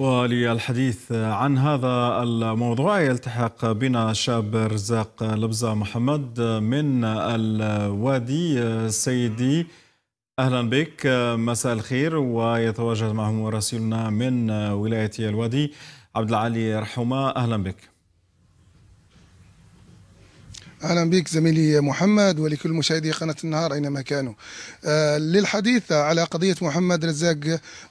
وللحديث عن هذا الموضوع يلتحق بنا شاب رزاق لبزة محمد من الوادي سيدي أهلا بك مساء الخير ويتواجد معهم رسولنا من ولاية الوادي عبد العالي رحمة أهلا بك اهلا بك زميلي محمد ولكل مشاهدي قناه النهار اينما كانوا. آه للحديث على قضيه محمد رزاق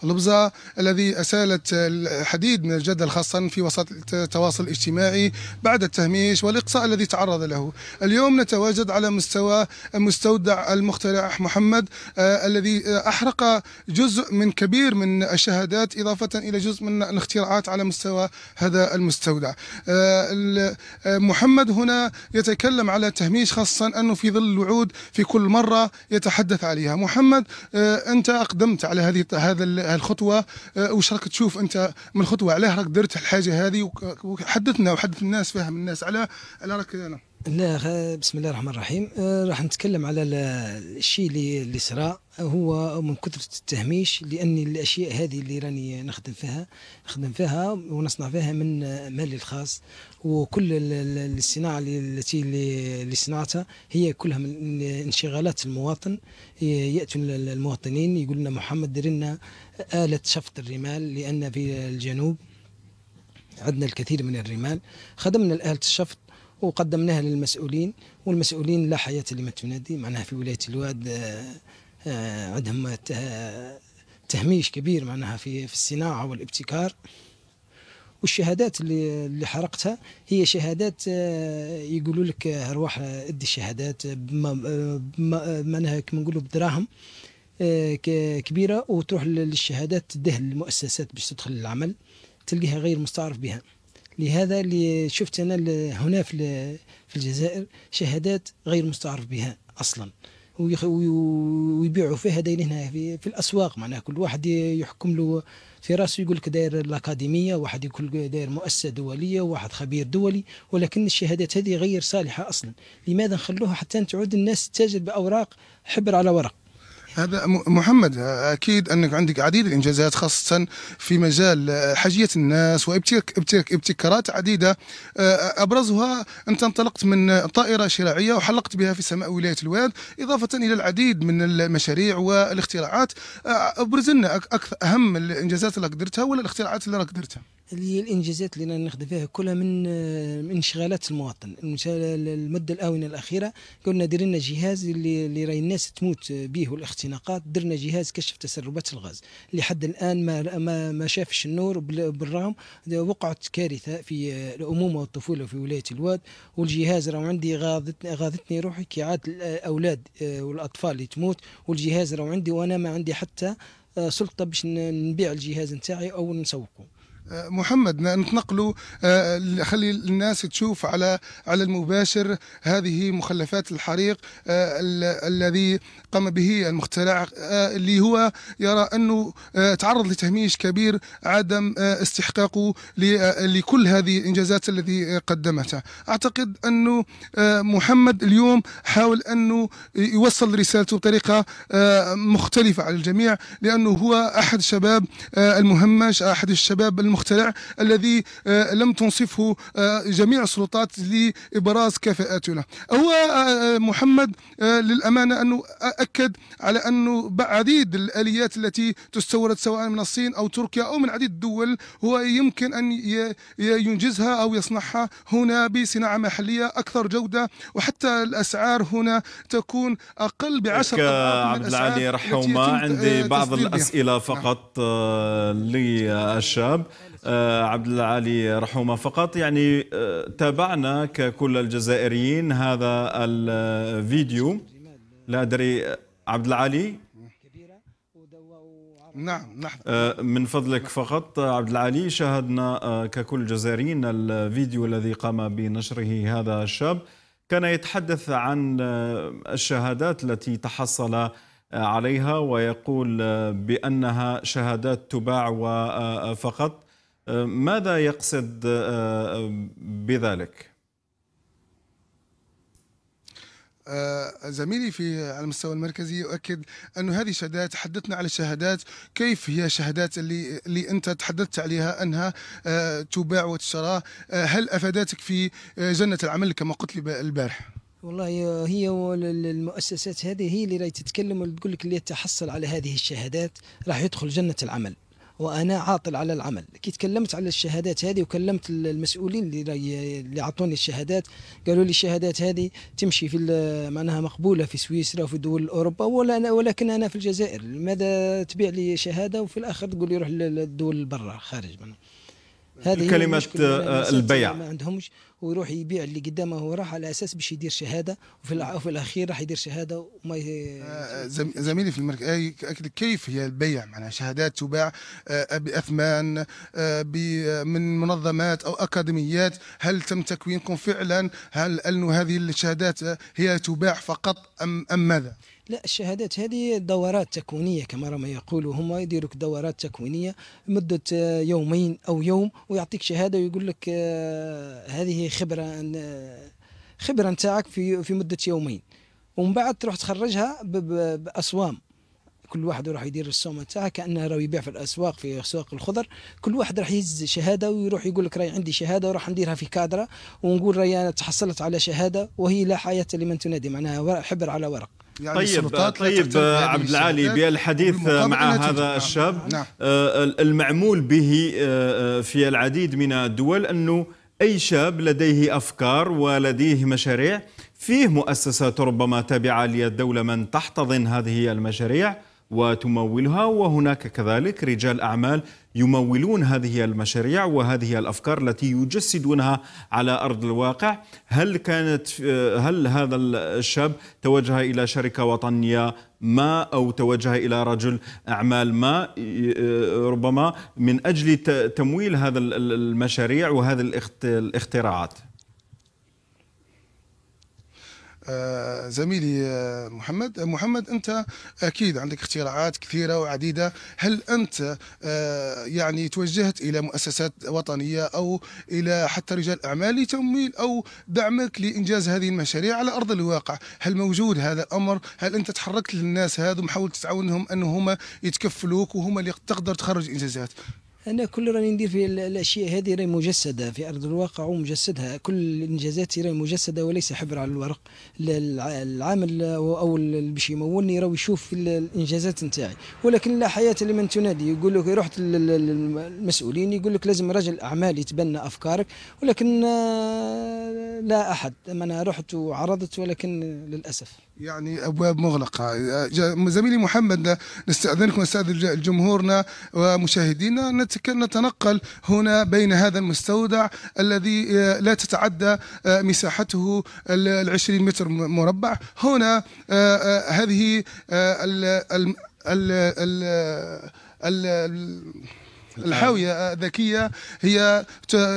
لبزه الذي اسالت الحديد من الجدل خاصه في وسط التواصل الاجتماعي بعد التهميش والاقصاء الذي تعرض له. اليوم نتواجد على مستوى مستودع المخترع محمد آه الذي آه، احرق جزء من كبير من الشهادات اضافه الى جزء من الاختراعات على مستوى هذا المستودع. آه, آه، محمد هنا يتكلم يتكلم على التهميش خاصة أنه في ظل الوعود في كل مرة يتحدث عليها محمد آه، أنت أقدمت على هذه هذا الخطوة آه، وش راك تشوف أنت من الخطوة علاه راك درت الحاجة هذه وحدثنا وحدث الناس فهم الناس على على راك أنا لا بسم الله الرحمن الرحيم أه، راح نتكلم على الشيء اللي اللي صرا هو من كثرة التهميش لأن الأشياء هذه اللي راني نخدم فيها نخدم فيها ونصنع فيها من مالي الخاص وكل الصناعة التي اللي صنعتها هي كلها من انشغالات المواطن يأتوا المواطنين يقول لنا محمد دير لنا آلة شفط الرمال لأن في الجنوب عندنا الكثير من الرمال خدمنا الآلة الشفط وقدمناها للمسؤولين والمسؤولين لا حياة لما تنادي معناها في ولاية الواد آه، آه، عندهم تهميش كبير معناها في في الصناعة والابتكار والشهادات اللي اللي حرقتها هي شهادات آه، يقولوا لك ارواح ادي الشهادات معناها كما نقولوا بدراهم كبيره وتروح للشهادات تديها للمؤسسات باش تدخل للعمل تلقيها غير مستعرف بها لهذا اللي شفت انا هنا في في الجزائر شهادات غير مستعرف بها اصلا ويبيعوا فيها دايرين هنا في, في الاسواق معناها كل واحد يحكم له في راسه يقول لك داير الاكاديميه واحد يقول داير مؤسسه دوليه واحد خبير دولي ولكن الشهادات هذه غير صالحه اصلا لماذا نخلوها حتى تعود الناس تتاجر باوراق حبر على ورق هذا محمد اكيد انك عندك عديد الانجازات خاصه في مجال آه، حاجيه الناس وابتكارات عديده آه، آه، ابرزها انت انطلقت من طائره شراعيه وحلقت بها في سماء ولايه الواد اضافه الى العديد من المشاريع والاختراعات ابرز لنا اكثر اهم الانجازات اللي قدرتها ولا الاختراعات اللي راك اللي الانجازات اللي نخدم فيها كلها من آه، انشغالات المواطن المده الاونه الاخيره قلنا درنا جهاز اللي اللي راي الناس تموت به والاختناقات درنا جهاز كشف تسربات الغاز اللي حد الان ما ما, ما شافش النور بالرغم وقعت كارثه في آه، الامومه والطفوله في ولايه الواد والجهاز راه عندي غاضتني غاضتني روحي كي عاد الاولاد آه، والاطفال اللي تموت والجهاز راه عندي وانا ما عندي حتى سلطه باش نبيع الجهاز نتاعي او نسوقه محمد نتنقلوا آه، خلي الناس تشوف على على المباشر هذه مخلفات الحريق آه، الذي قام به المخترع آه، اللي هو يرى انه تعرض لتهميش كبير عدم استحقاقه لكل هذه الانجازات التي قدمتها اعتقد انه محمد اليوم حاول انه يوصل رسالته بطريقه مختلفه على الجميع لانه هو احد الشباب المهمش احد الشباب المختلف المخترع الذي آه، لم تنصفه آه، جميع السلطات لابراز كفاءاتنا هو آه، محمد للامانه انه اكد على انه عديد الاليات التي تستورد سواء من الصين او تركيا او من عديد الدول هو يمكن ان ينجزها او يصنعها هنا بصناعه محليه اكثر جوده وحتى الاسعار هنا تكون اقل بعشر اضعاف عبد العالي رحمه عندي بعض الاسئله نعم. فقط للشاب آه، عبد العالي رحومه فقط يعني آه، تابعنا ككل الجزائريين هذا الفيديو لا ادري آه، عبد العالي نعم نحن من فضلك فقط عبد العالي شاهدنا ككل جزائريين الفيديو الذي قام بنشره هذا الشاب كان يتحدث عن الشهادات التي تحصل عليها ويقول بأنها شهادات تباع فقط أه، ماذا يقصد أه، أه، بذلك؟ زميلي في على المستوى المركزي يؤكد أن هذه الشهادات تحدثنا على الشهادات كيف هي الشهادات اللي, اللي أنت تحدثت عليها أنها تباع وتشترى هل أفادتك في جنة العمل كما قلت لي البارح؟ والله هي المؤسسات هذه هي اللي راهي تتكلم وتقول لك اللي تحصل على هذه الشهادات راح يدخل جنة العمل وانا عاطل على العمل كي تكلمت على الشهادات هذه وكلمت المسؤولين اللي اللي عطوني الشهادات قالوا لي الشهادات هذه تمشي في معناها مقبوله في سويسرا وفي دول اوروبا ولا أنا ولكن انا في الجزائر لماذا تبيع لي شهاده وفي الاخر تقول لي روح للدول برا خارج منها هذه كلمة آه، البيع ما عندهمش ويروح يبيع اللي قدامه هو راح على اساس باش يدير شهاده وفي, الاخير راح يدير شهاده وما ي... آه، آه، زميلي في المركز كيف هي البيع معناها شهادات تباع باثمان من منظمات او اكاديميات هل تم تكوينكم فعلا هل انه هذه الشهادات هي تباع فقط ام ام ماذا؟ لا الشهادات هذه دورات تكوينيه كما راه ما يقولوا هما يديروك دورات تكوينيه مده آه، يومين او يوم ويعطيك شهاده ويقول لك آه، هذه خبره آه، خبره نتاعك في في مده يومين ومن بعد تروح تخرجها باصوام كل واحد راح يدير السومه تاعه كانه راه يبيع في الاسواق في اسواق الخضر كل واحد راح يهز شهاده ويروح يقول لك راهي عندي شهاده وراح نديرها في كادره ونقول راهي انا تحصلت على شهاده وهي لا حياه لمن تنادي معناها حبر على ورق يعني طيب طيب عبد العالي بالحديث مع هذا الشاب نعم. آه، المعمول به آه، في العديد من الدول انه اي شاب لديه افكار ولديه مشاريع فيه مؤسسات ربما تابعه للدوله من تحتضن هذه المشاريع وتمولها وهناك كذلك رجال أعمال يمولون هذه المشاريع وهذه الأفكار التي يجسدونها على أرض الواقع هل كانت هل هذا الشاب توجه إلى شركة وطنية ما أو توجه إلى رجل أعمال ما ربما من أجل تمويل هذا المشاريع وهذه الاختراعات آه، زميلي آه، محمد آه، محمد انت اكيد عندك اختراعات كثيره وعديده هل انت يعني توجهت الى مؤسسات وطنيه او الى حتى رجال اعمال لتمويل او دعمك لانجاز هذه المشاريع على ارض الواقع هل موجود هذا الامر هل انت تحركت للناس هذو ومحاولت تعاونهم انهم يتكفلوك وهم اللي تقدر تخرج انجازات انا كل راني ندير في الاشياء هذه راهي مجسده في ارض الواقع ومجسدها كل الانجازات راهي مجسده وليس حبر على الورق العامل او اللي باش يمولني راهو يشوف الانجازات نتاعي ولكن لا حياه لمن تنادي يقول لك رحت للمسؤولين يقول لك لازم رجل اعمال يتبنى افكارك ولكن آه، لا احد انا رحت وعرضت ولكن للاسف يعني ابواب مغلقه آه، زميلي محمد نستاذنكم استاذ جمهورنا ومشاهدينا نتنقل هنا بين هذا المستودع الذي آه، لا تتعدى آه، مساحته العشرين متر مربع هنا هذه الحاوية الذكية هي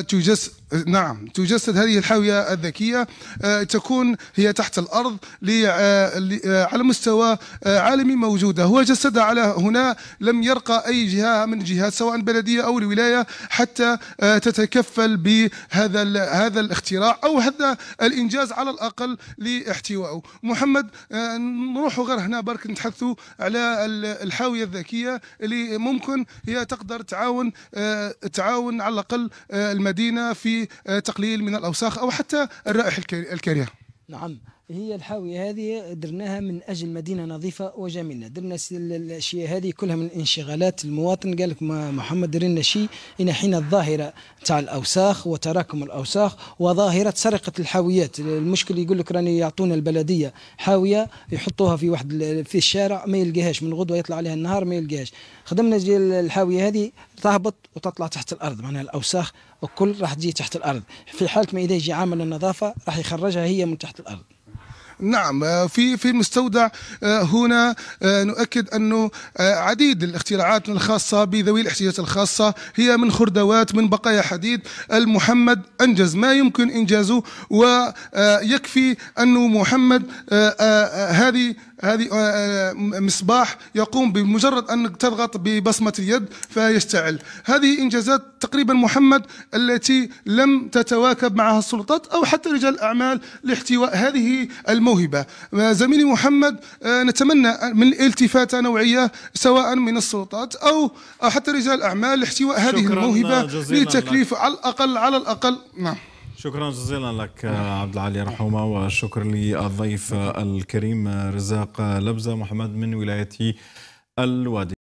تجس نعم تجسد هذه الحاوية الذكية آه، تكون هي تحت الأرض آه، آه، على مستوى عالمي موجودة هو جسد على هنا لم يرقى أي جهة من جهات سواء بلدية أو الولاية حتى تتكفل بهذا هذا الاختراع أو هذا الإنجاز على الأقل لاحتوائه محمد نروحوا غير هنا برك نتحدثوا على الحاوية الذكية اللي ممكن هي تقدر تعاون تعاون على الأقل المدينة في آه، تقليل من الأوساخ أو حتى الرائحة الكريهة نعم هي الحاوية هذه درناها من أجل مدينة نظيفة وجميلة درنا الأشياء هذه كلها من انشغالات المواطن قال لك محمد درنا شيء إن حين الظاهرة تاع الأوساخ وتراكم الأوساخ وظاهرة سرقة الحاويات المشكل يقول لك راني يعطونا البلدية حاوية يحطوها في واحد في الشارع ما يلقاهاش من غدوة يطلع عليها النهار ما يلقاهاش خدمنا الحاوية هذه تهبط وتطلع تحت الأرض معناها الأوساخ وكل راح تجي تحت الأرض في حالة ما إذا يجي عامل النظافة راح يخرجها هي من تحت الأرض نعم آه، في في المستودع آه، هنا آه، نؤكد انه عديد الاختراعات الخاصه بذوي الاحتياجات الخاصه هي من خردوات من بقايا حديد المحمد انجز ما يمكن انجازه ويكفي انه محمد هذه هذه آه، آه، مصباح يقوم بمجرد أن تضغط ببصمة اليد فيشتعل هذه إنجازات تقريبا محمد التي لم تتواكب معها السلطات أو حتى رجال الأعمال لاحتواء هذه الموهبة آه، زميلي محمد نتمنى من التفاتة نوعية سواء من السلطات أو حتى رجال الأعمال لاحتواء هذه الموهبة لتكليف على الأقل على الأقل نعم شكرا جزيلا لك عبد العالي رحومة وشكر للضيف الكريم رزاق لبزة محمد من ولاية الوادي